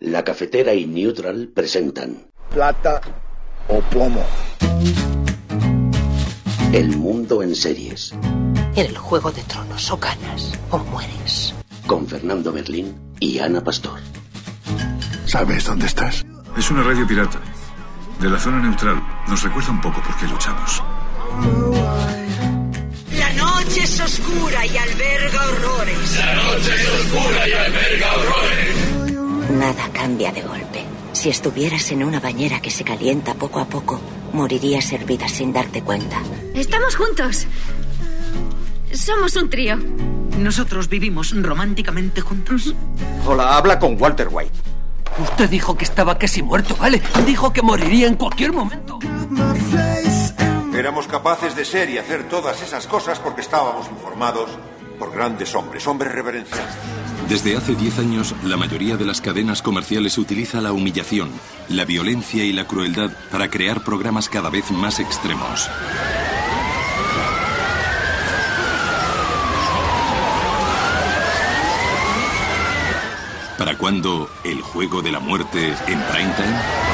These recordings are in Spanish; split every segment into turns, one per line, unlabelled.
La cafetera y Neutral presentan Plata o plomo.
El mundo en series.
En el juego de tronos o ganas o mueres.
Con Fernando Berlín y Ana Pastor.
¿Sabes dónde estás? Es una radio pirata. De la zona neutral. Nos recuerda un poco por qué luchamos.
La noche es oscura y alberga horrores.
La noche es oscura y
alberga horrores.
Nada cambia de golpe. Si estuvieras en una bañera que se calienta poco a poco, morirías
hervida sin darte cuenta. Estamos juntos. Somos un trío. Nosotros vivimos románticamente juntos.
Hola, habla con Walter White. Usted dijo que estaba casi muerto, ¿vale? Dijo que moriría en cualquier momento. Éramos capaces de ser y hacer todas esas cosas porque estábamos informados por grandes hombres, hombres reverenciados. Desde hace 10 años, la mayoría de las cadenas comerciales utiliza la humillación, la violencia y la crueldad para crear programas cada vez más extremos. ¿Para cuándo el juego
de la muerte en prime time?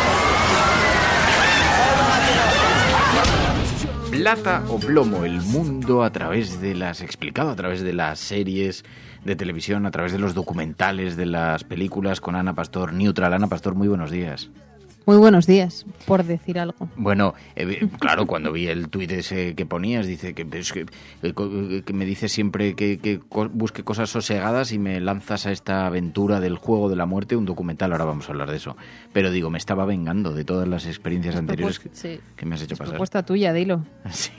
plata o plomo, el mundo a través de las, explicado a través de las series de televisión, a través de los documentales, de las películas con Ana Pastor Neutral. Ana Pastor, muy buenos días.
Muy buenos días, por decir algo.
Bueno, eh, claro, cuando vi el tuit ese que ponías, dice que, eh, eh, que, me dice siempre que, busque cosas sosegadas y me lanzas a esta aventura del juego de la muerte, un documental, ahora vamos a hablar de eso. Pero digo, me estaba vengando de todas las experiencias anteriores que, me has hecho es pasar. propuesta tuya, dilo. Sí,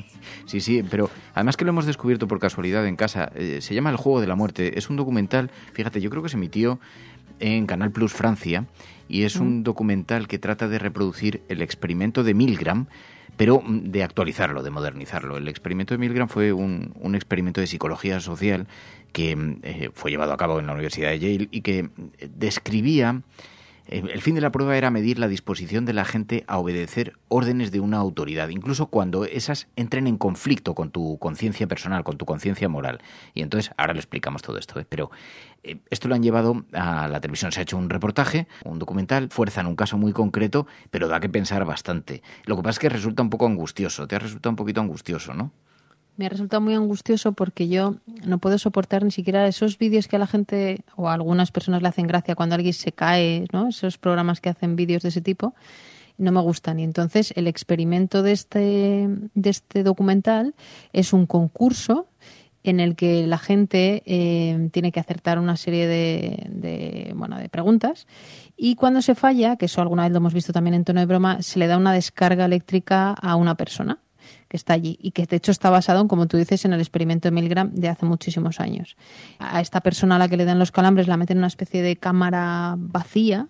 sí, sí, pero además que lo hemos descubierto por casualidad en casa, se llama El juego de la muerte, es un documental, fíjate, yo creo que se emitió en Canal Plus Francia y es un mm. documental que trata de reproducir el experimento de Milgram, pero mm, de actualizarlo, de modernizarlo. El experimento de Milgram fue un, experimento de psicología social que mm, eh, fue llevado a cabo en la Universidad de Yale y que describía eh, el fin de la prueba era medir la disposición de la gente a obedecer órdenes de una autoridad, incluso cuando esas entren en conflicto con tu conciencia personal, con tu conciencia moral. Y entonces, ahora le explicamos todo esto, ¿eh? pero eh, esto lo han llevado a la televisión. Se ha hecho un reportaje, un documental, fuerza en un caso muy concreto, pero da que pensar bastante. Lo que pasa es que resulta un poco angustioso, te ha resultado un poquito angustioso, ¿no?
me ha resultado muy angustioso porque yo no puedo soportar ni siquiera esos vídeos que a la gente o a algunas personas le hacen gracia cuando alguien se cae, ¿no? Esos programas que hacen vídeos de ese tipo no me gustan y entonces el experimento de este de este documental es un concurso en el que la gente eh, tiene que acertar una serie de, de, bueno, de preguntas y cuando se falla, que eso alguna vez lo hemos visto también en tono de broma, se le da una descarga eléctrica a una persona que está allí y que de hecho está basado, como tú dices, en el experimento de Milgram de hace muchísimos años. A esta persona a la que le dan los calambres la meten en una especie de cámara vacía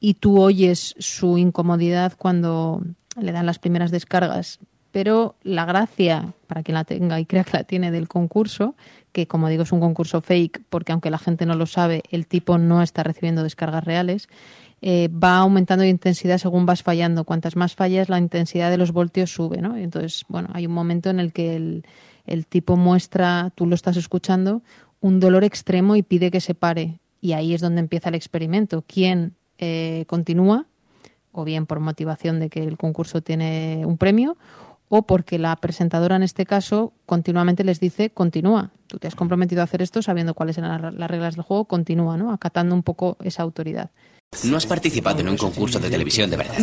y tú oyes su incomodidad cuando le dan las primeras descargas. Pero la gracia, para quien la tenga y crea que la tiene del concurso, que como digo es un concurso fake, porque aunque la gente no lo sabe, el tipo no está recibiendo descargas reales, eh, va aumentando de intensidad según vas fallando. Cuantas más fallas, la intensidad de los voltios sube, ¿no? Entonces, bueno, hay un momento en el que el, tipo muestra, tú lo estás escuchando, un dolor extremo y pide que se pare. Y ahí es donde empieza el experimento. ¿Quién eh, continúa? O bien por motivación de que el concurso tiene un premio, o porque la presentadora en este caso continuamente les dice continúa. Tú te has comprometido a hacer esto sabiendo cuáles eran las reglas del juego, continúa, ¿no? Acatando un poco esa autoridad.
No has participado en un concurso de televisión de verdad.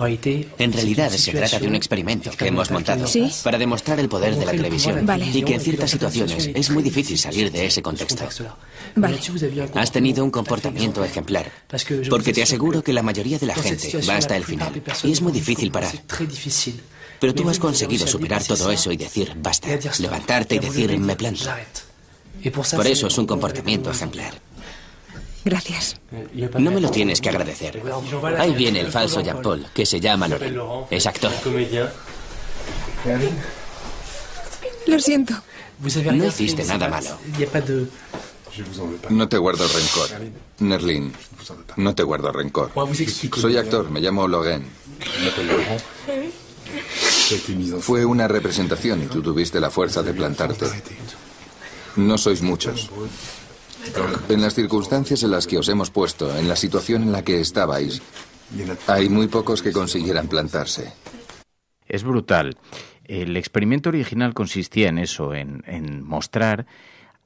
En realidad se trata de un experimento que hemos montado para demostrar el poder de la televisión y que en ciertas situaciones es muy difícil salir de ese contexto. Has tenido un comportamiento ejemplar
porque te aseguro
que la mayoría de la gente va hasta el final y es muy difícil parar. Pero tú has conseguido superar todo eso y decir basta, levantarte y decir me planto. Por eso es un comportamiento ejemplar. Gracias. No me lo
tienes que agradecer. Ahí viene el falso Jean-Paul, que se llama Loren. Es actor. Lo siento. No hiciste nada malo. No te guardo rencor. Nerlin, no te guardo rencor. Soy actor, me llamo Logan. Fue una representación y tú tuviste la fuerza de plantarte. No sois muchos. En las circunstancias en las que os hemos puesto, en la situación
en la que estabais, hay muy pocos que consiguieran plantarse. Es brutal. El experimento original consistía en eso, en, en mostrar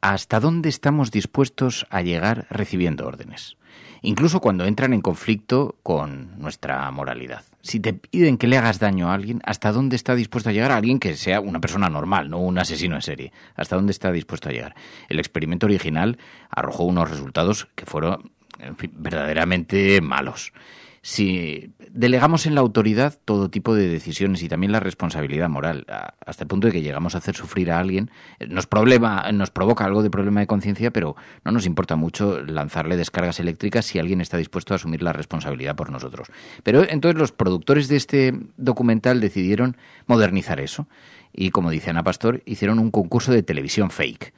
hasta dónde estamos dispuestos a llegar recibiendo órdenes, incluso cuando entran en conflicto con nuestra moralidad. Si te piden que le hagas daño a alguien, ¿hasta dónde está dispuesto a llegar alguien que sea una persona normal, no un asesino en serie? ¿Hasta dónde está dispuesto a llegar? El experimento original arrojó unos resultados que fueron verdaderamente malos si delegamos en la autoridad todo tipo de decisiones y también la responsabilidad moral, hasta el punto de que llegamos a hacer sufrir a alguien, eh, nos, problema, nos provoca algo de problema de conciencia, pero no nos importa mucho lanzarle descargas eléctricas si alguien está dispuesto a asumir la responsabilidad por nosotros. Pero entonces los productores de este documental decidieron modernizar eso y, como dice Ana Pastor, hicieron un concurso de televisión fake.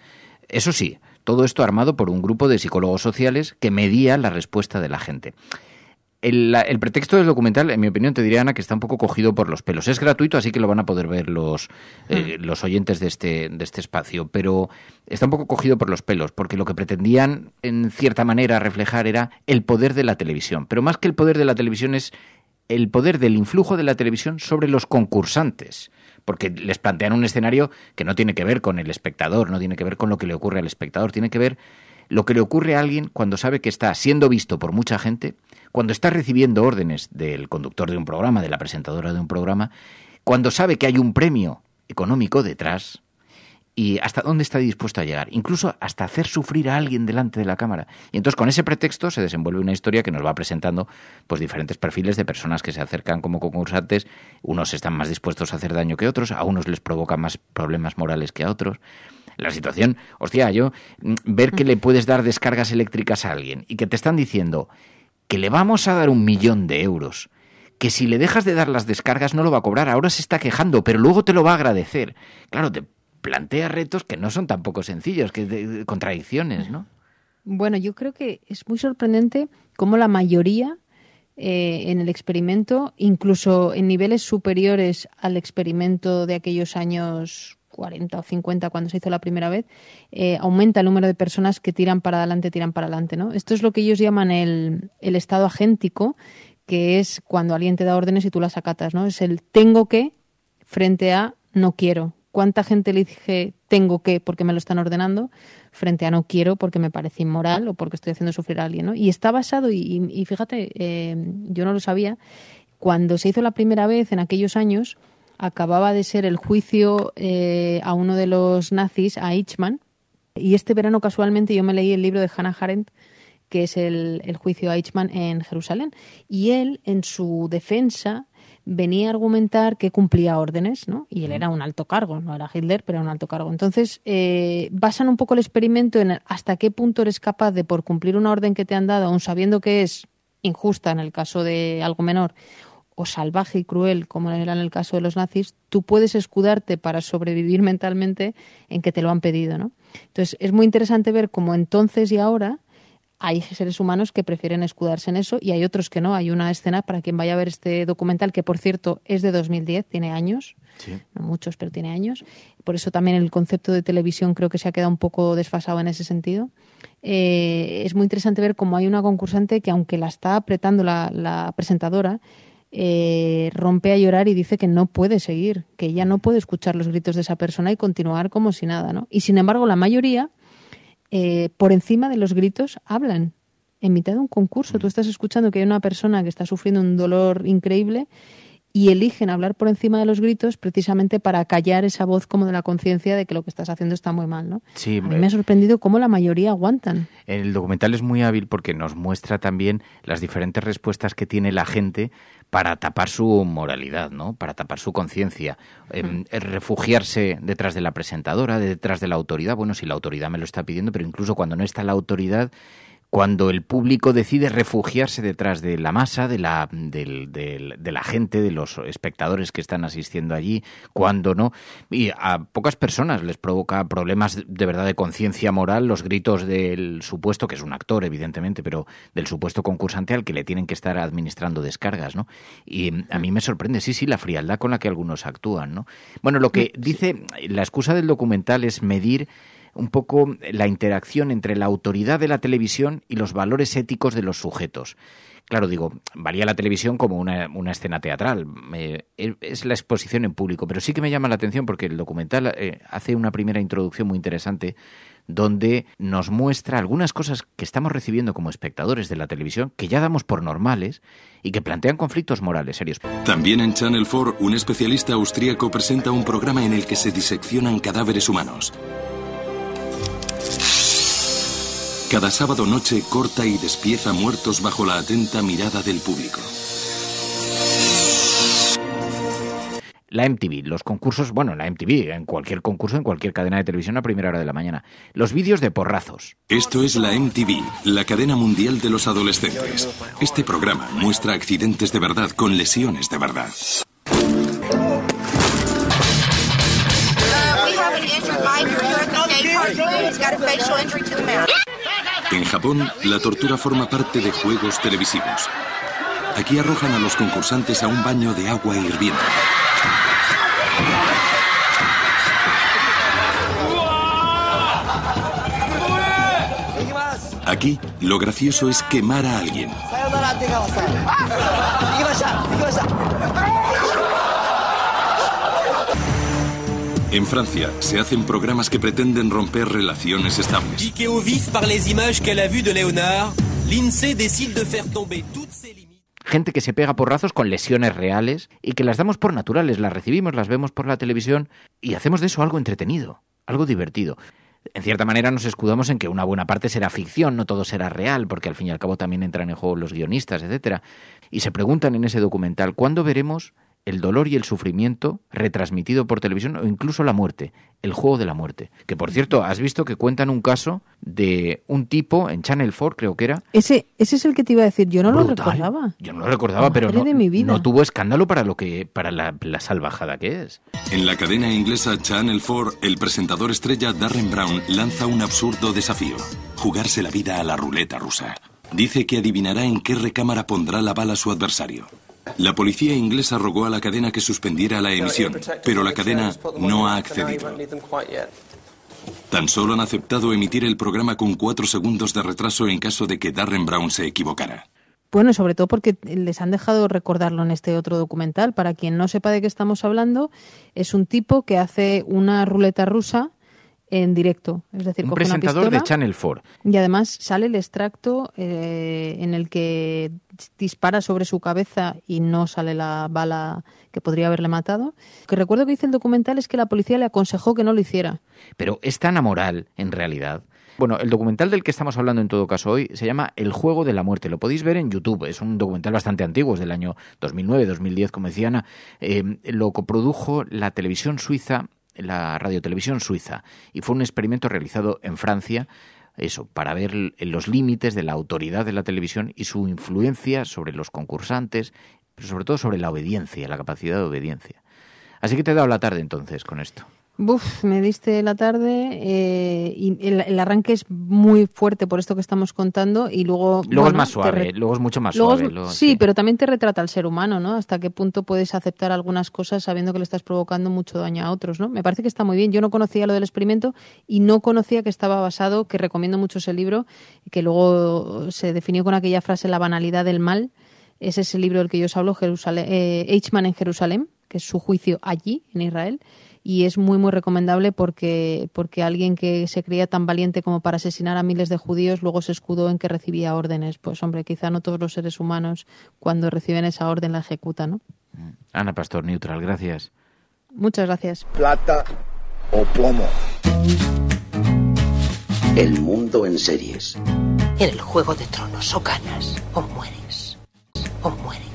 Eso sí, todo esto armado por un grupo de psicólogos sociales que medía la respuesta de la gente el, pretexto del documental, en mi opinión, te diría, Ana, que está un poco cogido por los pelos. Es gratuito, así que lo van a poder ver los, eh, mm. los oyentes de este, de este espacio, pero está un poco cogido por los pelos, porque lo que pretendían, en cierta manera, reflejar era el poder de la televisión. Pero más que el poder de la televisión es el poder del influjo de la televisión sobre los concursantes porque les plantean un escenario que no tiene que ver con el espectador, no tiene que ver con lo que le ocurre al espectador, tiene que ver lo que le ocurre a alguien cuando sabe que está siendo visto por mucha gente, cuando está recibiendo órdenes del conductor de un programa, de la presentadora de un programa, cuando sabe que hay un premio económico detrás y hasta dónde está dispuesto a llegar, incluso hasta hacer sufrir a alguien delante de la cámara. Y entonces con ese pretexto se desenvuelve una historia que nos va presentando pues diferentes perfiles de personas que se acercan como concursantes, unos están más dispuestos a hacer daño que otros, a unos les provoca más problemas morales que a otros. La situación, hostia, yo mm, ver que le puedes dar descargas eléctricas a alguien y que te están diciendo que le vamos a dar un millón de euros, que si le dejas de dar las descargas no lo va a cobrar, ahora se está quejando, pero luego te lo va a agradecer. Claro, te plantea retos que no son tampoco sencillos, que contradicciones, ¿no?
Bueno, yo creo que es muy sorprendente cómo la mayoría eh, en el experimento, incluso en niveles superiores al experimento de aquellos años 40 o 50 cuando se hizo la primera vez, eh, aumenta el número de personas que tiran para adelante, tiran para adelante. ¿no? Esto es lo que ellos llaman el, estado agéntico, que es cuando alguien te da órdenes y tú las acatas. ¿no? Es el tengo que frente a no quiero. ¿Cuánta gente le dije tengo que porque me lo están ordenando frente a no quiero porque me parece inmoral o porque estoy haciendo sufrir a alguien? ¿no? Y está basado, y, fíjate, eh, yo no lo sabía, cuando se hizo la primera vez en aquellos años, acababa de ser el juicio eh, a uno de los nazis, a Eichmann. Y este verano casualmente yo me leí el libro de Hannah Arendt, que es el, juicio a Eichmann en Jerusalén. Y él, en su defensa, venía a argumentar que cumplía órdenes, ¿no? Y él era un alto cargo, no era Hitler, pero era un alto cargo. Entonces, eh, basan un poco el experimento en hasta qué punto eres capaz de, por cumplir una orden que te han dado, aun sabiendo que es injusta en el caso de algo menor, o salvaje y cruel, como era en el caso de los nazis, tú puedes escudarte para sobrevivir mentalmente en que te lo han pedido, ¿no? Entonces, es muy interesante ver cómo entonces y ahora hay seres humanos que prefieren escudarse en eso y hay otros que no. Hay una escena, para quien vaya a ver este documental, que por cierto es de 2010, tiene años, no muchos, pero tiene años. Por eso también el concepto de televisión creo que se ha quedado un poco desfasado en ese sentido. Eh, es muy interesante ver cómo hay una concursante que aunque la está apretando la presentadora, eh, rompe a llorar y dice que no puede seguir, que ya no puede escuchar los gritos de esa persona y continuar como si nada, ¿no? Y sin embargo, la mayoría, eh, por encima de los gritos, hablan. En mitad de un concurso, mm. tú estás escuchando que hay una persona que está sufriendo un dolor increíble y eligen hablar por encima de los gritos precisamente para callar esa voz como de la conciencia de que lo que estás haciendo está muy mal, ¿no? Sí, a mí me ha sorprendido cómo la mayoría aguantan.
El documental es muy hábil porque nos muestra también las diferentes respuestas que tiene la gente para tapar su moralidad, ¿no? Para tapar su conciencia, em, refugiarse detrás de la presentadora, detrás de la autoridad. Bueno, si la autoridad me lo está pidiendo, pero incluso cuando no está la autoridad cuando el público decide refugiarse detrás de la masa, de la, la gente, de los espectadores que están asistiendo allí, cuando no. Y a pocas personas les provoca problemas de verdad de conciencia moral los gritos del supuesto, que es un actor evidentemente, pero del supuesto concursante al que le tienen que estar administrando descargas, ¿no? Y a mí me sorprende, sí, sí, la frialdad con la que algunos actúan, ¿no? Bueno, lo que dice la excusa del documental es medir un poco la interacción entre la autoridad de la televisión y los valores éticos de los sujetos. Claro, digo, valía la televisión como una, escena teatral, e, es la exposición en público, pero sí que me llama la atención porque el documental eh, hace una primera introducción muy interesante donde nos muestra algunas cosas que estamos recibiendo como espectadores de la televisión que ya damos por normales y que plantean conflictos morales serios.
También en Channel 4, un especialista austríaco presenta un programa en el que se diseccionan cadáveres humanos. Cada sábado noche corta y despieza muertos bajo la atenta mirada del público.
La MTV, los concursos, bueno, la MTV, en cualquier concurso, en cualquier cadena de televisión a primera hora de la mañana. Los vídeos de porrazos.
Esto es la MTV, la cadena mundial de los adolescentes. Este programa muestra accidentes de verdad con lesiones de verdad. En Japón, la tortura forma parte de juegos televisivos. Aquí arrojan a los concursantes a un baño de agua hirviendo. Aquí, lo gracioso es quemar a alguien. En Francia se hacen programas que pretenden romper relaciones estables.
Gente que se pega porrazos con lesiones reales y que las damos por naturales, las recibimos, las vemos por la televisión y hacemos de eso algo entretenido, algo divertido en cierta manera nos escudamos en que una buena parte será ficción, no todo será real, porque al fin y al cabo también entran en juego los guionistas, etc. Y se preguntan en ese documental, ¿cuándo veremos el dolor y el sufrimiento retransmitido por televisión o incluso la muerte, el juego de la muerte. Que por cierto, has visto que cuentan un caso de un tipo en Channel 4, creo que era.
Ese, ese es el que te iba a decir, yo no lo recordaba. Yo
no lo recordaba, pero no, tuvo escándalo para lo que para la, salvajada que
es.
En la cadena inglesa Channel 4, el presentador estrella Darren Brown lanza un absurdo desafío, jugarse la vida a la ruleta rusa. Dice que adivinará en qué recámara pondrá la bala su adversario. La policía inglesa rogó a la cadena que suspendiera la emisión, pero la cadena no ha accedido. Tan solo han aceptado emitir el programa con cuatro segundos de retraso en caso de que Darren Brown se equivocara.
Bueno, sobre todo porque les han dejado recordarlo en este otro documental. Para quien no sepa de qué estamos hablando, es un tipo que hace una ruleta rusa en directo. Es decir, con presentador una pistola de Channel 4. Y además sale el extracto eh, en el que dispara sobre su cabeza y no sale la bala que podría haberle matado. Lo que recuerdo que dice el documental es que la policía le aconsejó que no lo hiciera.
Pero es tan amoral, en realidad. Bueno, el documental del que estamos hablando en todo caso hoy se llama El juego de la muerte. Lo podéis ver en YouTube. Es un documental bastante antiguo, es del año 2009-2010, como decía Ana. Eh, lo coprodujo la televisión suiza la radiotelevisión suiza y fue un experimento realizado en Francia eso, para ver los límites de la autoridad de la televisión y su influencia sobre los concursantes, pero sobre todo sobre la obediencia, la capacidad de obediencia. Así que te he dado la tarde entonces con esto.
Buf, me diste la tarde eh, y el, arranque es muy fuerte por esto que estamos contando y luego... Luego es más suave, luego es mucho más suave. sí, pero también te retrata al ser humano, ¿no? Hasta qué punto puedes aceptar algunas cosas sabiendo que le estás provocando mucho daño a otros, ¿no? Me parece que está muy bien. Yo no conocía lo del experimento y no conocía que estaba basado, que recomiendo mucho ese libro, que luego se definió con aquella frase la banalidad del mal. ese Es el libro del que yo os hablo, Jerusalén, eh, en Jerusalén, que es su juicio allí, en Israel y es muy muy recomendable porque, porque alguien que se creía tan valiente como para asesinar a miles de judíos luego se escudó en que recibía órdenes. Pues hombre, quizá no todos los seres humanos cuando reciben esa orden la ejecutan, ¿no?
Ana Pastor Neutral, gracias.
Muchas gracias.
Plata o pomo El mundo en series.
En el juego de tronos o ganas o mueres
o mueres.